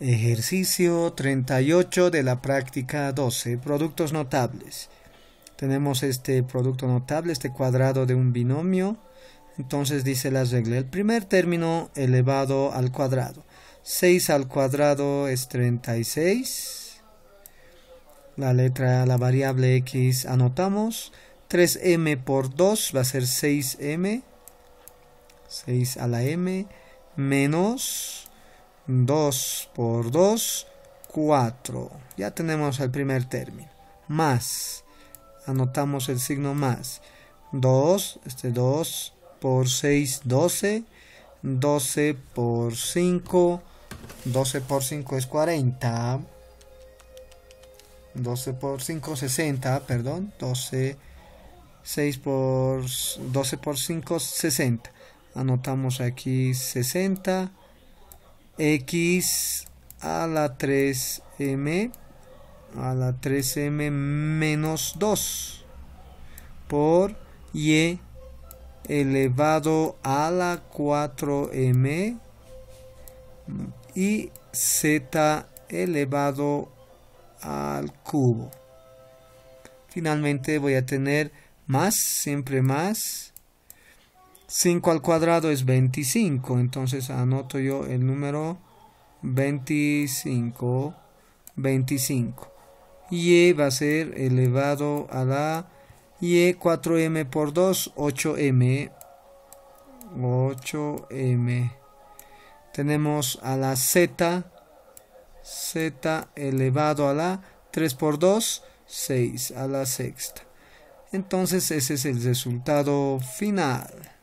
Ejercicio 38 de la práctica 12. Productos notables. Tenemos este producto notable, este cuadrado de un binomio. Entonces dice la regla. El primer término elevado al cuadrado. 6 al cuadrado es 36. La letra, la variable x anotamos. 3m por 2 va a ser 6m. 6 a la m menos 2 por 2, 4. Ya tenemos el primer término. Más. Anotamos el signo más. 2, este 2 por 6, 12. 12 por 5, 12 por 5 es 40. 12 por 5, 60, perdón. 12, 6 por 12 por 5, 60. Anotamos aquí 60 x a la 3m a la 3m menos 2 por y elevado a la 4m y z elevado al cubo. Finalmente voy a tener más, siempre más, 5 al cuadrado es 25, entonces anoto yo el número 25, 25. Y e va a ser elevado a la Y 4M e, por 2, 8M. 8M. Tenemos a la Z, Z elevado a la 3 por 2, 6 a la sexta. Entonces ese es el resultado final.